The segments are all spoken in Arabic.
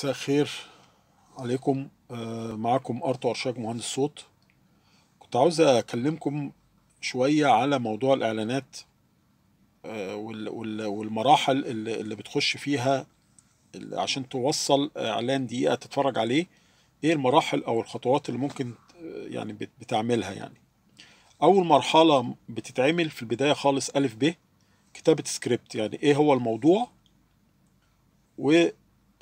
مساء الخير عليكم آه، معاكم ارتو ارشاج مهندس صوت كنت عاوز اكلمكم شويه على موضوع الاعلانات آه، والمراحل اللي بتخش فيها عشان توصل اعلان دقيقه تتفرج عليه ايه المراحل او الخطوات اللي ممكن آه، يعني بتعملها يعني اول مرحله بتتعمل في البدايه خالص الف ب كتابه سكريبت يعني ايه هو الموضوع و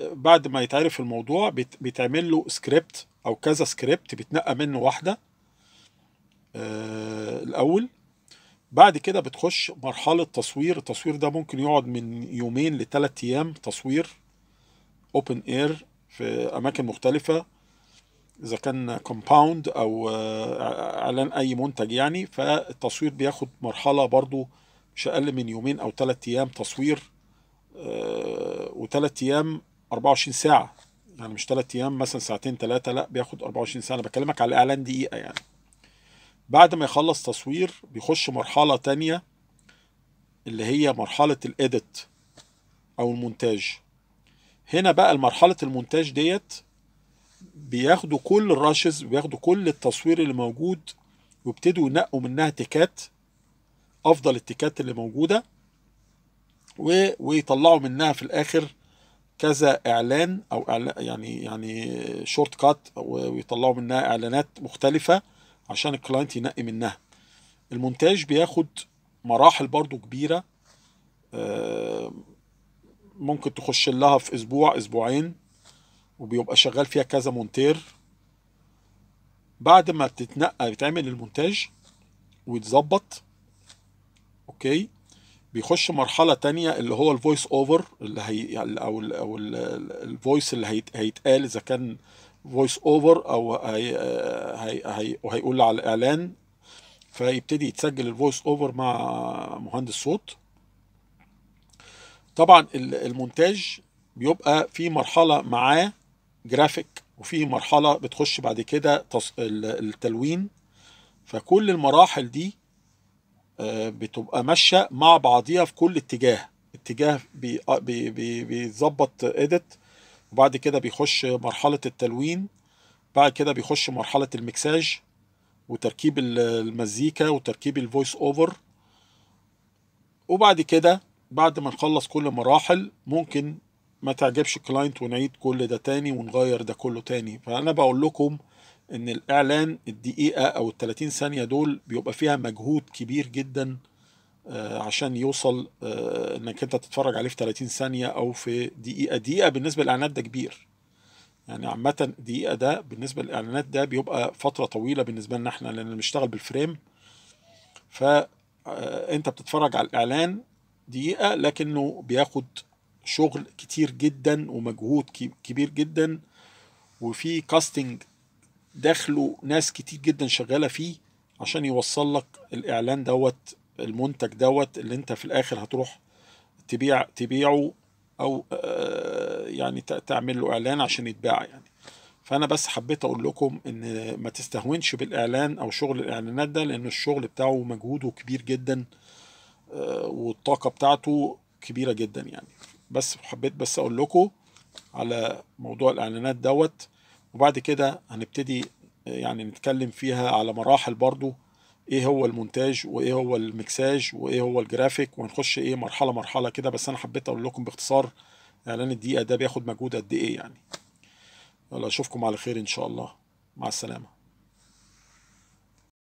بعد ما يتعرف الموضوع بيتعمل له سكريبت او كذا سكريبت بتنقى منه واحده آه، الاول بعد كده بتخش مرحله تصوير التصوير ده ممكن يقعد من يومين لثلاث ايام تصوير اوبن اير في اماكن مختلفه اذا كان كومباوند او آه، اعلان اي منتج يعني فالتصوير بياخد مرحله برضو مش اقل من يومين او ثلاث ايام تصوير آه، وثلاث ايام 24 ساعه يعني مش ثلاث ايام مثلا ساعتين ثلاثه لا بياخد 24 ساعه انا بكلمك على الاعلان دقيقه يعني بعد ما يخلص تصوير بيخش مرحله تانية اللي هي مرحله الإيديت او المونتاج هنا بقى مرحله المونتاج ديت بياخدوا كل الراشز بياخدوا كل التصوير اللي موجود ويبتدوا ينقوا منها تيكات افضل التيكات اللي موجوده ويطلعوا منها في الاخر كذا اعلان او إعلان يعني يعني شورت كات ويطلعوا منها اعلانات مختلفه عشان الكلاينت ينقي منها المونتاج بياخد مراحل برضو كبيره آه، ممكن تخش لها في اسبوع اسبوعين وبيبقى شغال فيها كذا مونتير بعد ما تتنقى بتعمل المونتاج ويتظبط اوكي بيخش مرحله تانية اللي هو الفويس اوفر اللي هي يعني او الـ او الفويس اللي هيت هيتقال اذا كان فويس اوفر او هي هي هي هيقول على الاعلان فيبتدي يتسجل الفويس اوفر مع مهندس صوت طبعا المونتاج بيبقى في مرحله معاه جرافيك وفي مرحله بتخش بعد كده التلوين فكل المراحل دي بتبقى ماشيه مع بعضيها في كل اتجاه اتجاه آه، بيظبط اديت وبعد كده بيخش مرحله التلوين بعد كده بيخش مرحله المكساج وتركيب المزيكا وتركيب الفويس اوفر وبعد كده بعد ما نخلص كل مراحل ممكن ما تعجبش الكلاينت ونعيد كل ده تاني ونغير ده كله تاني فانا بقول لكم ان الاعلان الدقيقه او ال 30 ثانيه دول بيبقى فيها مجهود كبير جدا آه، عشان يوصل آه، انك انت تتفرج عليه في 30 ثانيه او في دقيقه دقيقه بالنسبه للاعلانات ده كبير يعني عامه دقيقه ده بالنسبه للاعلانات ده بيبقى فتره طويله بالنسبه لنا احنا لان بنشتغل بالفريم فانت آه، بتتفرج على الاعلان دقيقه لكنه بياخد شغل كتير جدا ومجهود كبير جدا وفي كاستنج داخله ناس كتير جدا شغاله فيه عشان يوصل لك الاعلان دوت المنتج دوت اللي انت في الاخر هتروح تبيع تبيعه او آه، يعني تعمل له اعلان عشان يتباع يعني فانا بس حبيت اقول لكم ان ما تستهونش بالاعلان او شغل الاعلانات ده لان الشغل بتاعه مجهوده كبير جدا آه، والطاقه بتاعته كبيره جدا يعني بس حبيت بس اقول لكم على موضوع الاعلانات دوت وبعد كده هنبتدي آه، يعني نتكلم فيها على مراحل برضو ايه هو المونتاج وايه هو المكساج وايه هو الجرافيك وهنخش ايه مرحله مرحله كده بس انا حبيت اقول لكم باختصار اعلان الدقيقه ده بياخد مجهود قد ايه يعني يلا اشوفكم على خير ان شاء الله مع السلامه